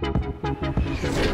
Thank you.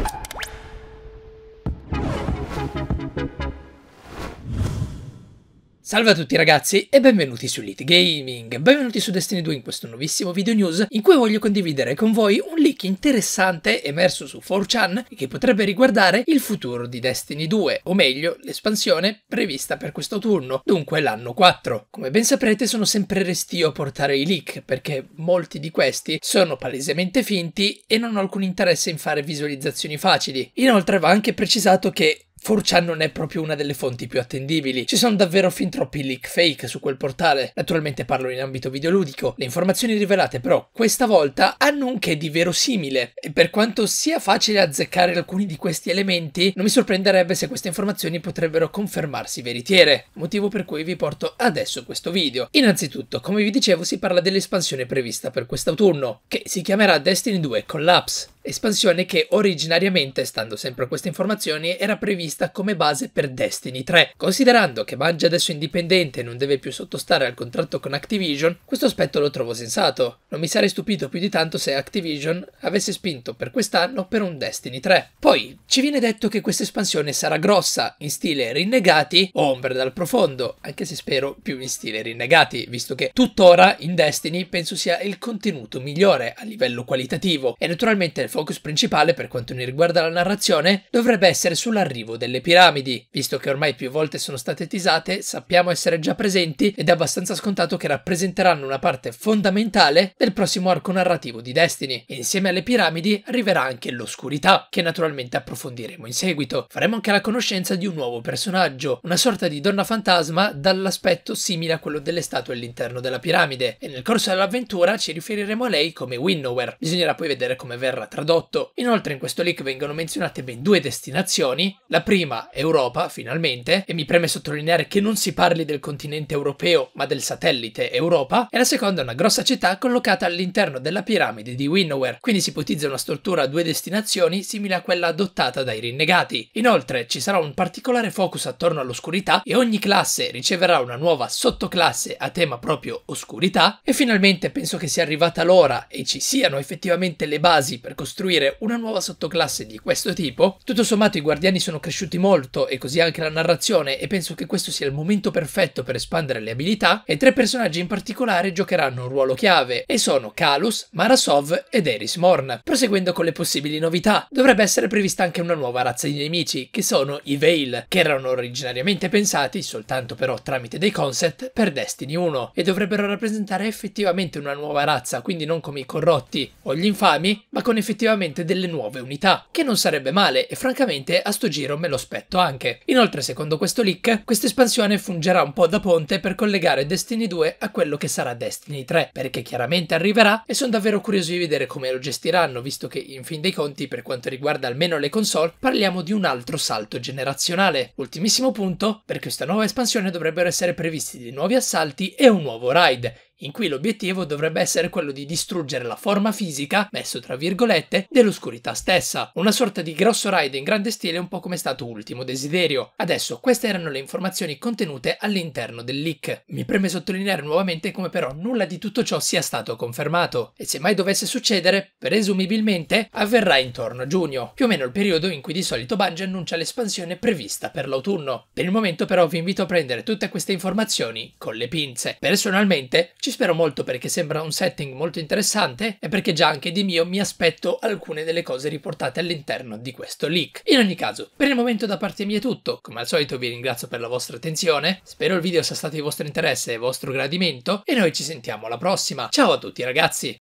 Salve a tutti ragazzi e benvenuti su Elite Gaming, benvenuti su Destiny 2 in questo nuovissimo video news in cui voglio condividere con voi un leak interessante emerso su 4chan che potrebbe riguardare il futuro di Destiny 2, o meglio l'espansione prevista per questo turno, dunque l'anno 4. Come ben saprete sono sempre restio a portare i leak perché molti di questi sono palesemente finti e non ho alcun interesse in fare visualizzazioni facili. Inoltre va anche precisato che 4chan non è proprio una delle fonti più attendibili. Ci sono davvero fin troppi leak fake su quel portale. Naturalmente parlo in ambito videoludico. Le informazioni rivelate però questa volta hanno un che di verosimile e per quanto sia facile azzeccare alcuni di questi elementi, non mi sorprenderebbe se queste informazioni potrebbero confermarsi veritiere, motivo per cui vi porto adesso questo video. Innanzitutto, come vi dicevo, si parla dell'espansione prevista per quest'autunno, che si chiamerà Destiny 2 Collapse. Espansione che originariamente, stando sempre a queste informazioni, era prevista come base per Destiny 3. Considerando che Bungie adesso è indipendente e non deve più sottostare al contratto con Activision, questo aspetto lo trovo sensato. Non mi sarei stupito più di tanto se Activision avesse spinto per quest'anno per un Destiny 3. Poi ci viene detto che questa espansione sarà grossa, in stile rinnegati o ombre dal profondo, anche se spero più in stile rinnegati, visto che tuttora in Destiny penso sia il contenuto migliore a livello qualitativo e naturalmente focus principale per quanto ne riguarda la narrazione dovrebbe essere sull'arrivo delle piramidi, visto che ormai più volte sono state tisate, sappiamo essere già presenti ed è abbastanza scontato che rappresenteranno una parte fondamentale del prossimo arco narrativo di Destiny. E insieme alle piramidi arriverà anche l'oscurità, che naturalmente approfondiremo in seguito. Faremo anche la conoscenza di un nuovo personaggio, una sorta di donna fantasma dall'aspetto simile a quello delle statue all'interno della piramide, e nel corso dell'avventura ci riferiremo a lei come Winnower. Bisognerà poi vedere come verrà trattata tradotto. Inoltre in questo leak vengono menzionate ben due destinazioni, la prima Europa finalmente, e mi preme sottolineare che non si parli del continente europeo ma del satellite Europa, e la seconda è una grossa città collocata all'interno della piramide di Winnower, quindi si ipotizza una struttura a due destinazioni simile a quella adottata dai rinnegati. Inoltre ci sarà un particolare focus attorno all'oscurità e ogni classe riceverà una nuova sottoclasse a tema proprio oscurità e finalmente penso che sia arrivata l'ora e ci siano effettivamente le basi per costruire costruire una nuova sottoclasse di questo tipo. Tutto sommato i guardiani sono cresciuti molto e così anche la narrazione e penso che questo sia il momento perfetto per espandere le abilità e tre personaggi in particolare giocheranno un ruolo chiave e sono Kalus, Marasov ed Eris Morn. Proseguendo con le possibili novità, dovrebbe essere prevista anche una nuova razza di nemici che sono i Veil, che erano originariamente pensati soltanto però tramite dei concept per Destiny 1 e dovrebbero rappresentare effettivamente una nuova razza, quindi non come i corrotti o gli infami, ma con effettivamente effettivamente delle nuove unità, che non sarebbe male e francamente a sto giro me lo aspetto anche. Inoltre, secondo questo leak, questa espansione fungerà un po' da ponte per collegare Destiny 2 a quello che sarà Destiny 3, perché chiaramente arriverà e sono davvero curioso di vedere come lo gestiranno, visto che in fin dei conti, per quanto riguarda almeno le console, parliamo di un altro salto generazionale. Ultimissimo punto, per questa nuova espansione dovrebbero essere previsti dei nuovi assalti e un nuovo ride, in cui l'obiettivo dovrebbe essere quello di distruggere la forma fisica, messo tra virgolette, dell'oscurità stessa. Una sorta di grosso raid in grande stile un po' come è stato Ultimo Desiderio. Adesso queste erano le informazioni contenute all'interno del leak. Mi preme sottolineare nuovamente come però nulla di tutto ciò sia stato confermato e se mai dovesse succedere, presumibilmente avverrà intorno a giugno, più o meno il periodo in cui di solito Bungie annuncia l'espansione prevista per l'autunno. Per il momento però vi invito a prendere tutte queste informazioni con le pinze. Personalmente ci spero molto perché sembra un setting molto interessante e perché già anche di mio mi aspetto alcune delle cose riportate all'interno di questo leak. In ogni caso, per il momento da parte mia è tutto. Come al solito vi ringrazio per la vostra attenzione, spero il video sia stato di vostro interesse e vostro gradimento e noi ci sentiamo alla prossima. Ciao a tutti ragazzi!